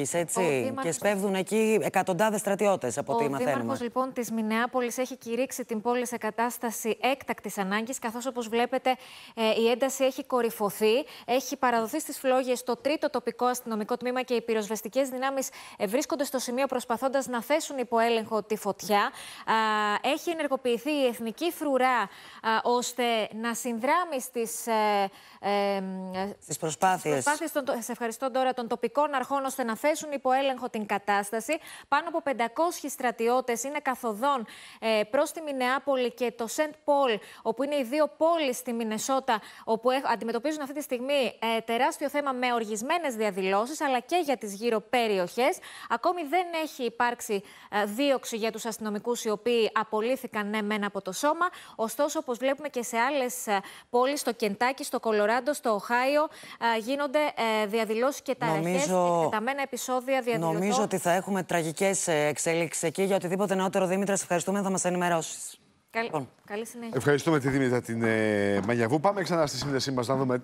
Έτσι, δήμαρχος... Και σπέβδουν εκεί εκατοντάδες στρατιώτες από ό,τι μαθαίνουμε. Ο Δήμαρχο λοιπόν της Μινεάπολης έχει κηρύξει την πόλη σε κατάσταση έκτακτης ανάγκης, καθώς όπως βλέπετε ε, η ένταση έχει κορυφωθεί. Έχει παραδοθεί στις φλόγες το τρίτο τοπικό αστυνομικό τμήμα και οι πυροσβεστικές δυνάμεις ε, βρίσκονται στο σημείο προσπαθώντας να θέσουν υπό έλεγχο τη φωτιά. Έχει ενεργοποιηθεί η εθνική φρουρά ώστε να συνδράμει στις ε, ε, προσπάθειε των, των τοπικών αρχών ώστε να φέρει θέσουν υπό έλεγχο την κατάσταση. Πάνω από 500 στρατιώτες είναι καθοδόν ε, προς τη Μινεάπολη και το Σεντ Πολ, όπου είναι οι δύο πόλεις στη Μινεσότα, όπου αντιμετωπίζουν αυτή τη στιγμή ε, τεράστιο θέμα με οργισμένες διαδηλώσεις, αλλά και για τις γύρω περιοχές. Ακόμη δεν έχει υπάρξει ε, δίωξη για τους αστυνομικούς οι οποίοι απολύθηκαν ναι, μένα από το σώμα. Ωστόσο, όπως βλέπουμε και σε άλλες πόλεις, στο Κεντάκι, στο Κολοράντο, στο Οχάιο, γίνονται διαδηλώσεις και ταραχέ, Νομίζω... εκτεταμένα Νομίζω ότι θα έχουμε τραγικές ε, εξέλιξει εκεί. Για οτιδήποτε νεότερο, Δήμητρα, σε ευχαριστούμε. Θα μας ενημερώσεις. Λοιπόν. Καλή συνέχεια. Ευχαριστούμε τη Δήμητρα την ε, Μαγιαβού. Πάμε ξανά στη σύνδεσή μας να δούμε